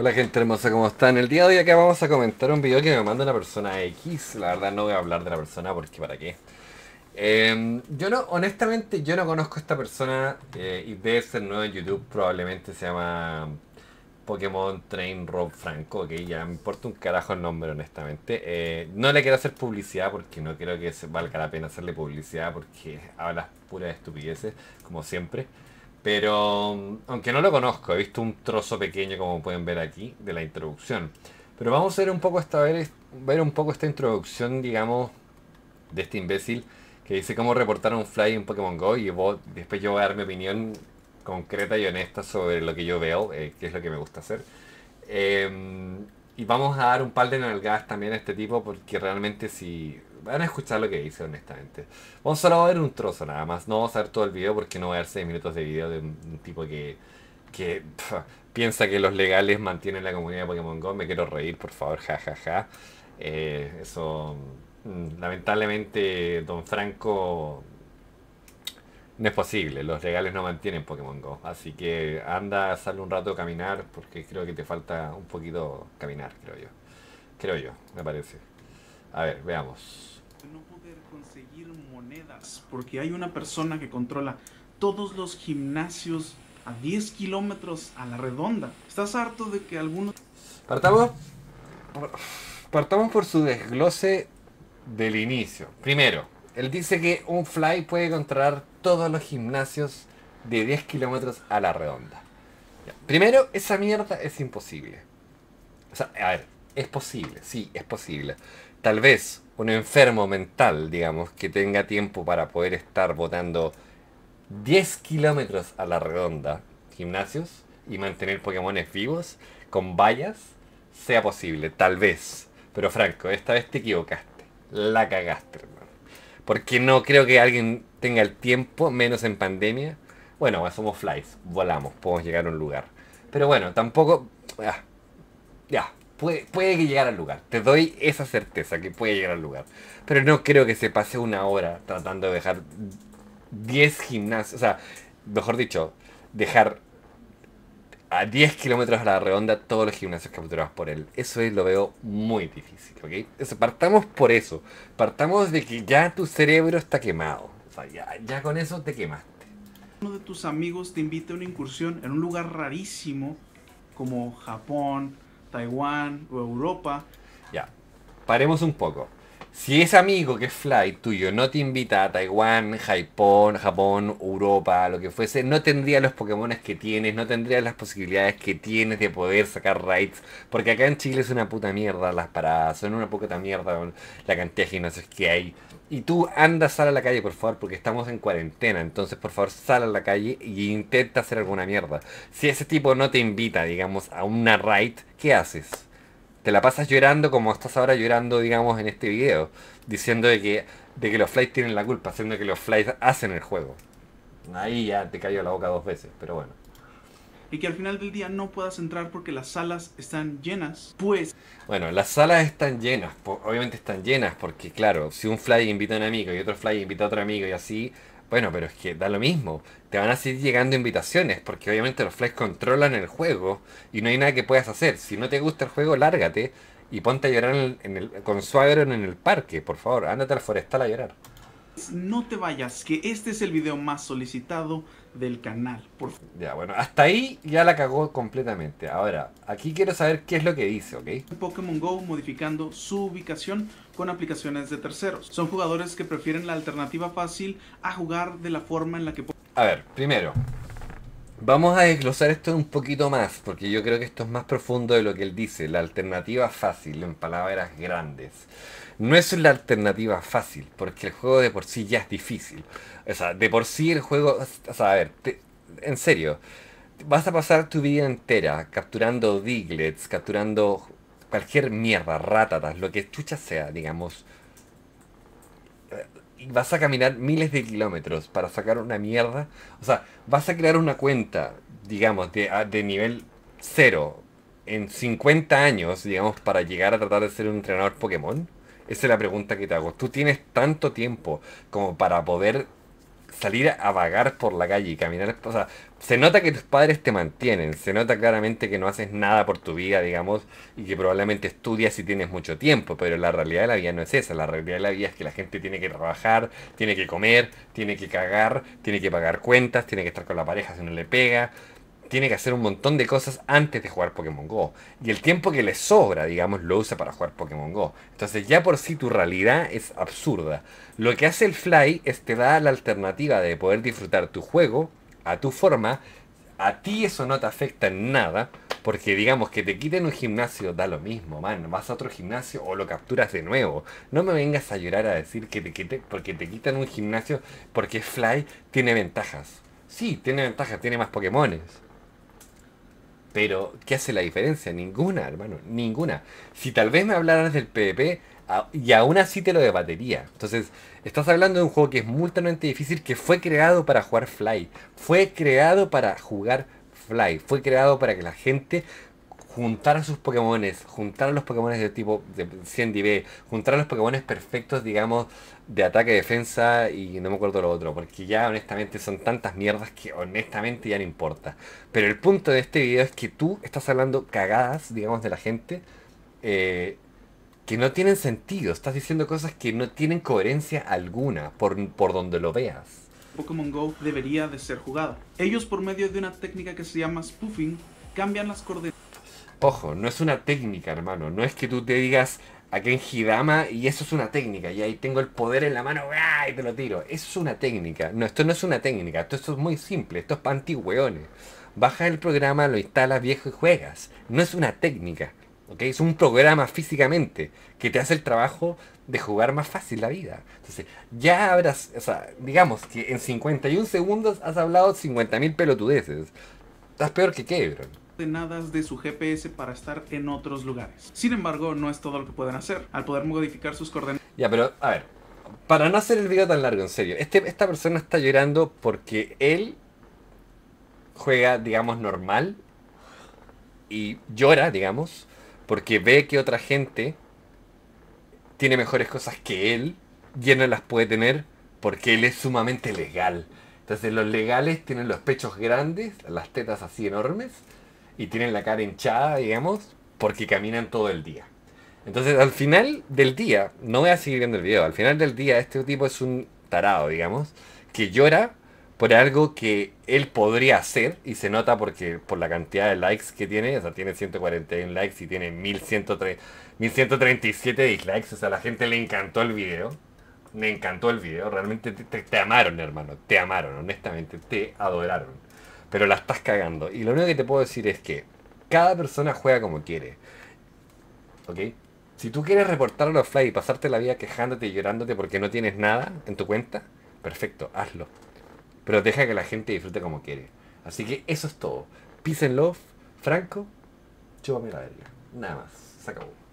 Hola gente hermosa, ¿cómo están? El día de hoy acá vamos a comentar un video que me manda una persona X. La verdad no voy a hablar de la persona porque para qué. Em, yo no, honestamente, yo no conozco a esta persona eh, y debe ser nuevo en YouTube, probablemente se llama Pokémon Train Rob Franco, que ya me importa un carajo el nombre, honestamente. Eh, no le quiero hacer publicidad porque no creo que valga la pena hacerle publicidad porque hablas puras estupideces, como siempre. Pero, aunque no lo conozco, he visto un trozo pequeño, como pueden ver aquí, de la introducción. Pero vamos a ver un poco esta, ver, un poco esta introducción, digamos, de este imbécil que dice cómo reportar un fly en Pokémon Go y después yo voy a dar mi opinión concreta y honesta sobre lo que yo veo, eh, qué es lo que me gusta hacer. Em, y vamos a dar un par de nalgadas también a este tipo porque realmente si Van a escuchar lo que dice, honestamente. Vamos a ver un trozo nada más. No vamos a ver todo el video porque no voy a ver 6 minutos de video de un, tipo que, que piensa que los legales mantienen la comunidad de Pokémon Go. Me quiero reír, por favor, jajaja. Ja, ja. Eh, eso. Mm, lamentablemente, Don Franco. No es posible, los legales no mantienen Pokémon Go. Así que anda, sale un rato a caminar porque creo que te falta un poquito caminar, creo yo. Creo yo, me parece. A ver, veamos no poder conseguir monedas, porque hay una persona que controla todos los gimnasios a 10 kilómetros a la redonda. ¿Estás harto de que algunos... Partamos, partamos por su desglose del inicio. Primero, él dice que un fly puede controlar todos los gimnasios de 10 kilómetros a la redonda. Primero, esa mierda es imposible. O sea, a ver, es posible, sí, es posible. Tal vez un enfermo mental, digamos, que tenga tiempo para poder estar botando 10 kilómetros a la redonda gimnasios y mantener Pokémones vivos con vallas, sea posible, tal vez. Pero Franco, esta vez te equivocaste. La cagaste, hermano. Porque no creo que alguien tenga el tiempo, menos en pandemia. Bueno, somos flies, volamos, podemos llegar a un lugar. Pero bueno, tampoco... Ah, ya, Puede, llegar al lugar. Te doy esa certeza que puede llegar al lugar. Pero no creo que se pase una hora tratando de dejar 10 gimnasios. O sea, mejor dicho, dejar a 10 kilómetros a la redonda todos los gimnasios capturados por él. Eso es, lo veo muy difícil, ¿ok? partamos por eso. Partamos de que ya tu cerebro está quemado. O sea, ya, ya con eso te quemaste. Uno de tus amigos te invita a una incursión en un lugar rarísimo como Japón, Taiwán o Europa. Ya, paremos un poco. Si ese amigo que es fly tuyo no te invita a Taiwán, Japón, Japón, Europa, lo que fuese, no tendría los Pokémon que tienes, no tendría las posibilidades que tienes de poder sacar raids, porque acá en Chile es una puta mierda las paradas, son una puta mierda la cantidad de gimnasios que hay. Y tú andas sal a la calle, por favor, porque estamos en cuarentena. Entonces, por favor, sal a la calle e intenta hacer alguna mierda. Si ese tipo no te invita, digamos, a una raid, ¿qué haces? te la pasas llorando como estás ahora llorando, digamos, en este video, diciendo de que, de que los flights tienen la culpa, haciendo que los Flies hacen el juego. Ahí ya te cayó la boca dos veces, pero bueno. Y que al final del día no puedas entrar porque las salas están llenas, pues... Bueno, las salas están llenas, obviamente están llenas, porque claro, si un fly invita a un amigo y otro fly invita a otro amigo y así, bueno, pero es que da lo mismo. Te van a seguir llegando invitaciones porque obviamente los Flash controlan el juego y no hay nada que puedas hacer. Si no te gusta el juego, lárgate y ponte a llorar en el, con su en el parque, por favor. Ándate al forestal a llorar. No te vayas, que este es el video más solicitado del canal. Por... Ya, bueno, hasta ahí ya la cagó completamente. Ahora, aquí quiero saber qué es lo que dice, ¿ok? Pokémon Go modificando su ubicación con aplicaciones de terceros. Son jugadores que prefieren la alternativa fácil a jugar de la forma en la que... A ver, primero, Vamos a desglosar esto un poquito más, porque yo creo que esto es más profundo de lo que él dice, la alternativa fácil, en palabras grandes. No es la alternativa fácil, porque el juego de por sí ya es difícil. O sea, de por sí el juego, o sea, a ver, en serio, vas a pasar tu vida entera capturando diglets, capturando cualquier mierda, ratatas, lo que chucha sea, digamos, vas a caminar miles de kilómetros para sacar una mierda. O sea, vas a crear una cuenta, digamos, de, ah, de nivel cero en 50 años, digamos, para llegar a tratar de ser un entrenador Pokémon. Esa es la pregunta que te hago. ¿Tú tienes tanto tiempo como para poder salir a vagar por la calle y caminar. O sea, se nota que tus padres te mantienen, se nota claramente que no haces nada por tu vida, digamos, y que probablemente estudias Y tienes mucho tiempo, pero la realidad de la vida no es esa. La realidad de la vida es que la gente tiene que trabajar, tiene que comer, tiene que cagar, tiene que pagar cuentas, tiene que estar con la pareja si no le pega tiene que hacer un montón de cosas antes de jugar Pokémon Go. Y el tiempo que le sobra, digamos, lo usa para jugar Pokémon Go. Entonces ya por sí tu realidad es absurda. Lo que hace el Fly es te da la alternativa de poder disfrutar tu juego a tu forma. A ti eso no te afecta en nada. Porque digamos que te quiten un gimnasio, da lo mismo, man. Vas a otro gimnasio o lo capturas de nuevo. No me vengas a llorar a decir que te quiten, porque te quitan un gimnasio porque Fly tiene ventajas. Sí, tiene ventajas, tiene más Pokémones pero, ¿qué hace la diferencia? Ninguna, hermano, ninguna. Si tal vez me hablaras del PvP y aún así te lo de Entonces, estás hablando de un juego que es multamente difícil, que fue creado para jugar Fly. Fue creado para jugar Fly. Fue creado para que la gente juntar a sus Pokémones, juntar a los Pokémones de tipo de 100 DB, juntar a los Pokémones perfectos, digamos, de ataque, defensa y no me acuerdo lo otro, porque ya honestamente son tantas mierdas que honestamente ya no importa. Pero el punto de este video es que tú estás hablando cagadas, digamos, de la gente. Eh, que no tienen sentido, estás diciendo cosas que no tienen coherencia alguna por, donde lo veas. Pokémon Go debería de ser jugada Ellos por medio de una técnica que se llama spoofing cambian las coordenadas Ojo, no es una técnica, hermano. No es que tú te digas a en Hidama y eso es una técnica. Y ahí tengo el poder en la mano ¡ay! ¡ah! y te lo tiro. Eso es una técnica. No, esto no es una técnica. Esto, es muy simple. Esto es para antihueones. Bajas el programa, lo instalas viejo y juegas. No es una técnica. ¿okay? Es un programa físicamente que te hace el trabajo de jugar más fácil la vida. Entonces, ya habrás, o sea, digamos que en 51 segundos has hablado 50.000 pelotudeces. Estás peor que bro de su GPS para estar en otros lugares. Sin embargo, no es todo lo que pueden hacer. Al poder modificar sus coordenadas... Ya, pero a ver, para no hacer el video tan largo, en serio, este, esta persona está llorando porque él juega, digamos, normal y llora, digamos, porque ve que otra gente tiene mejores cosas que él y él no las puede tener porque él es sumamente legal. Entonces los legales tienen los pechos grandes, las tetas así enormes y tienen la cara hinchada, digamos, porque caminan todo el día. Entonces, al final del día, no voy a seguir viendo el video, al final del día este tipo es un tarado, digamos, que llora por algo que él podría hacer y se nota porque por la cantidad de likes que tiene, o sea, tiene 141 likes y tiene 1137 dislikes, o sea, a la gente le encantó el video. Le encantó el video, realmente te, te amaron, hermano, te amaron, honestamente, te adoraron pero la estás cagando. Y lo único que te puedo decir es que cada persona juega como quiere. ¿Ok? Si tú quieres reportar a los fly y pasarte la vida quejándote y llorándote porque no tienes nada en tu cuenta, perfecto, hazlo. Pero deja que la gente disfrute como quiere. Así que eso es todo. Peace and love, Franco, chúpame la verga. Nada más, se acabó.